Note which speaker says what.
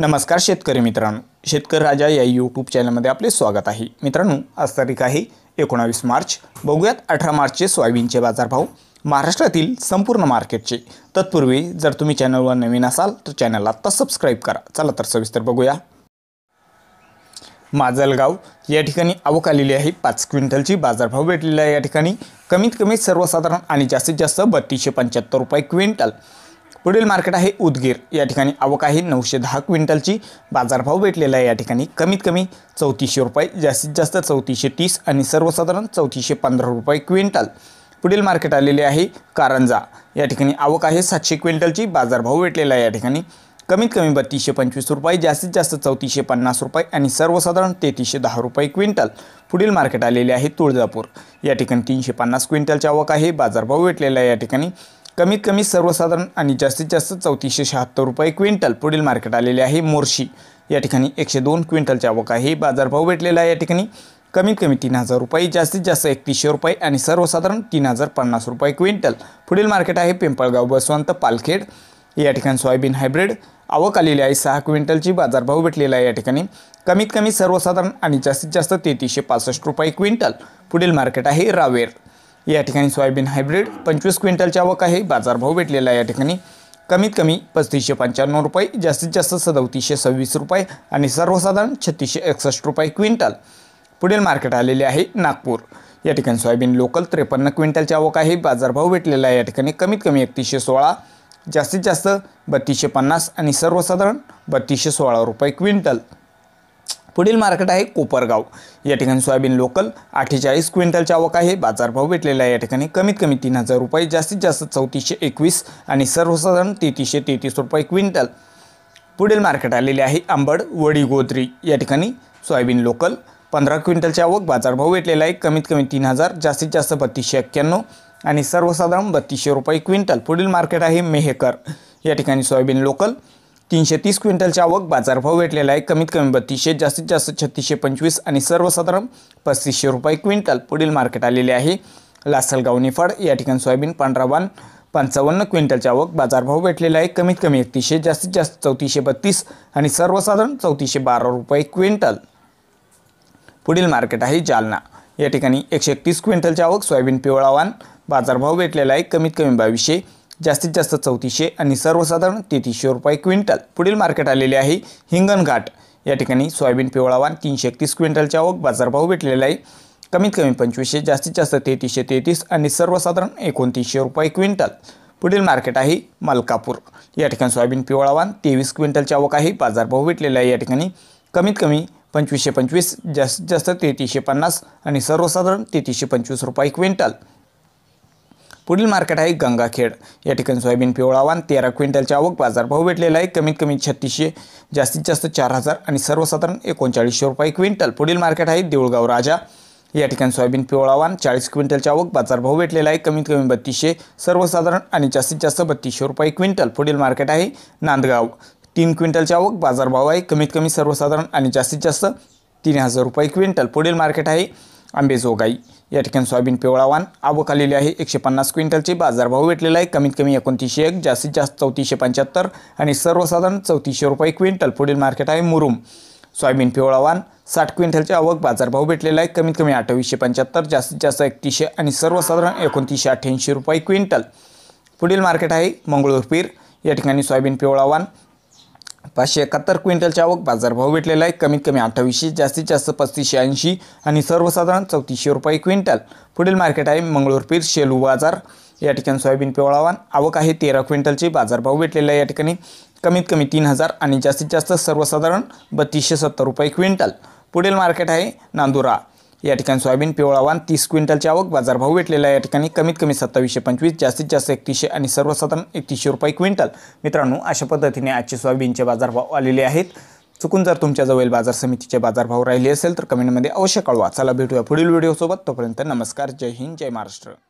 Speaker 1: नमस्कार शेतकरी मित्रांनो शेतकरी राजा या यूट्यूब चॅनलमध्ये आपले स्वागत आहे मित्रांनो आज तारीख आहे एकोणावीस मार्च बघूयात अठरा मार्चचे सोयाबीनचे बाजारभाव महाराष्ट्रातील संपूर्ण मार्केटचे तत्पूर्वी जर तुम्ही चॅनलवर नवीन असाल तर चॅनलला आत्ता सबस्क्राईब करा चला तर सविस्तर बघूया माजलगाव या ठिकाणी आवक आलेली आहे पाच क्विंटलची बाजारभाव भेटलेला आहे या ठिकाणी कमीत कमी सर्वसाधारण आणि जास्तीत जास्त बत्तीसशे पंच्याहत्तर रुपये क्विंटल पुढील मार्केट आहे उदगीर या ठिकाणी आवक आहे नऊशे दहा क्विंटलची बाजारभाव भेटलेला आहे या ठिकाणी कमीत कमी चौतीसशे रुपये जास्तीत जास्त चौतीसशे तीस आणि सर्वसाधारण चौतीसशे पंधरा रुपये क्विंटल पुढील मार्केट आलेले आहे कारंजा या ठिकाणी आवक आहे सातशे क्विंटलची बाजारभाव भेटलेला आहे या ठिकाणी कमीत कमी बत्तीसशे पंचवीस रुपये जास्तीत जास्त चौतीसशे पन्नास रुपये आणि सर्वसाधारण तेहतीसशे दहा रुपये क्विंटल पुढील मार्केट आलेले आहे तुळजापूर या ठिकाणी तीनशे पन्नास क्विंटलची आवक आहे बाजारभाव भेटलेला आहे या ठिकाणी कमीत कमी सर्वसाधारण आणि जास्तीत जास्त चौतीसशे शहात्तर रुपये क्विंटल पुढील मार्केट आलेले आहे मोर्शी या ठिकाणी एकशे दोन क्विंटलच्या आवक आहे बाजारभाव भेटलेला आहे या ठिकाणी कमीत कमी तीन हजार रुपये जास्तीत जास्त एकतीसशे रुपये आणि सर्वसाधारण तीन हजार पन्नास रुपये क्विंटल पुढील मार्केट आहे पिंपळगाव बसवंत पालखेड या ठिकाणी सोयाबीन हायब्रिड आवक आलेली आहे सहा क्विंटलची बाजारभाव भेटलेला आहे या ठिकाणी कमीत कमी सर्वसाधारण आणि जास्तीत जास्त तेहतीसशे पासष्ट रुपये क्विंटल पुढील मार्केट आहे रावेर या ठिकाणी सोयाबीन हायब्रिड पंचवीस क्विंटलच्या आवक आहे बाजारभाव भेटलेला आहे या ठिकाणी कमीत कमी पस्तीसशे पंच्याण्णव रुपये जास्तीत जास्त सदतीसशे सव्वीस रुपये आणि सर्वसाधारण छत्तीसशे एकसष्ट रुपये क्विंटल पुढील मार्केट आलेले आहे नागपूर या ठिकाणी सोयाबीन लोकल त्रेपन्न क्विंटलच्या आवक आहे बाजारभाव भेटलेला आहे या ठिकाणी कमीत कमी एकतीसशे सोळा जास्तीत जास्त बत्तीसशे पन्नास आणि सर्वसाधारण बत्तीसशे सोळा रुपये क्विंटल पुढील मार्केट आहे कोपरगाव या ठिकाणी सोयाबीन लोकल अठ्ठेचाळीस क्विंटलचा आवक आहे बाजारभाव भेटलेला आहे या ठिकाणी कमीत कमी तीन हजार रुपये जास्तीत जास्त चौतीसशे एकवीस आणि सर्वसाधारण तेतीसशे तेहतीस रुपये क्विंटल पुढील मार्केट आलेले आहे आंबड वडी गोद्री या ठिकाणी सोयाबीन लोकल पंधरा क्विंटलची आवक बाजारभाव भेटलेला आहे कमीत कमी तीन हजार जास्तीत जास्त बत्तीसशे एक्क्याण्णव आणि सर्वसाधारण बत्तीसशे रुपये क्विंटल पुढील मार्केट आहे मेहेकर या ठिकाणी सोयाबीन लोकल तीनशे तीस क्विंटलच्या आवक बाजारभाव भेटलेला आहे कमीत कमी बत्तीसशे जास्तीत जास्त छत्तीसशे पंचवीस आणि सर्वसाधारण पस्तीसशे रुपये क्विंटल पुढील मार्केट आलेले आहे लासलगाव निफाड या ठिकाणी सोयाबीन पांढरावान पंचावन्न क्विंटलच्या आवक बाजारभाव भेटलेला आहे कमीत कमी एकतीसशे जास्तीत जास्त चौतीसशे बत्तीस आणि सर्वसाधारण चौतीसशे बारा रुपये क्विंटल पुढील मार्केट आहे जालना या ठिकाणी एकशे एकतीस क्विंटलच्या आवक सोयाबीन पिवळावान बाजारभाव भेटलेला आहे कमीत कमी बावीसशे जास्तीत जास्त चौतीसशे आणि सर्वसाधारण तेहतीसशे रुपये क्विंटल पुढील मार्केट आलेले आहे हिंगणघाट या ठिकाणी सोयाबीन पिवळावान तीनशे एकतीस क्विंटलच्या आवक बाजारभाव भेटलेला आहे कमीत कमी पंचवीसशे जास्तीत जास्त तेहतीसशे तेहतीस आणि सर्वसाधारण एकोणतीसशे रुपये क्विंटल पुढील मार्केट आहे मलकापूर या ठिकाणी सोयाबीन पिवळावान तेवीस क्विंटलच्या आवक आहे बाजारभाव भेटलेला आहे या ठिकाणी कमीत कमी पंचवीसशे पंचवीस जास्तीत जास्त तेहतीसशे पन्नास आणि सर्वसाधारण तेहतीसशे पंचवीस रुपये क्विंटल पुढील मार्केट आहे गंगाखेड या ठिकाणी सोयाबीन पिवळावान तेरा क्विंटलच्या आवक भाव भेटलेला आहे कमीत कमी छत्तीसशे जास्तीत जास्त चार हजार आणि सर्वसाधारण एकोणचाळीसशे रुपये क्विंटल पुढील मार्केट आहे देऊळगाव राजा या ठिकाणी सोयाबीन पिवळावान चाळीस क्विंटलच्या आवक भाव भेटलेला आहे कमीत कमी बत्तीसशे सर्वसाधारण आणि जास्तीत जास्त बत्तीसशे रुपये क्विंटल पुढील मार्केट आहे नांदगाव तीन क्विंटलच्या आवक बाजारभाव आहे कमीत कमी सर्वसाधारण आणि जास्तीत जास्त तीन हजार रुपये क्विंटल पुढील मार्केट आहे आंबेजोगाई या ठिकाणी सोयाबीन पिवळावान आवक आलेली आहे एकशे पन्नास क्विंटलचे बाजारभाव भेटलेला आहे कमीत कमी एकोणतीसशे एक जास्तीत जास्त चौतीसशे पंच्याहत्तर आणि सर्वसाधारण चौतीसशे रुपये क्विंटल पुढील मार्केट आहे मुरुम सोयाबीन पिवळावान साठ क्विंटलचे आवक बाजारभाव भेटलेला आहे कमीत कमी अठ्ठावीसशे पंच्याहत्तर जास्तीत जास्त एकतीसशे आणि सर्वसाधारण एकोणतीसशे अठ्ठ्याऐंशी रुपये क्विंटल पुढील मार्केट आहे मंगळूरपीर या ठिकाणी सोयाबीन पिवळावान पाचशे एकाहत्तर क्विंटलच्या आवक बाजारभाव भेटलेला आहे कमीत कमी अठ्ठावीसशे जास्तीत जास्त पस्तीसशे ऐंशी आणि सर्वसाधारण चौतीसशे रुपये क्विंटल पुढील मार्केट आहे मंगळूरपीर शेलू बाजार या ठिकाणी सोयाबीन पिवळावान आवक आहे तेरा क्विंटलची बाजारभाव भेटलेला आहे या ठिकाणी कमीत कमी तीन हजार आणि जास्तीत जास्त सर्वसाधारण बत्तीसशे सत्तर रुपये क्विंटल पुढील मार्केट आहे नांदुरा या ठिकाणी सोयाबीन पिवळावान तीस क्विंटलची आवक बाजारभाव भेटलेला या ठिकाणी कमीत कमी सत्तावीसशे पंचवीस जास्तीत जास्त एकतीसशे आणि सर्वसाधारण एकतीसशे रुपये क्विंटल मित्रांनो अशा पद्धतीने आजचे सोयाबीनचे बाजारभाव आलेले आहेत चुकून जर तुमच्याजवळील बाजार समितीचे बाजारभाव राहिले असेल तर कमेंटमध्ये अवश्य कळवा चला भेटूया पुढील व्हिडिओसोबत तोपर्यंत नमस्कार जय हिंद जय महाराष्ट्र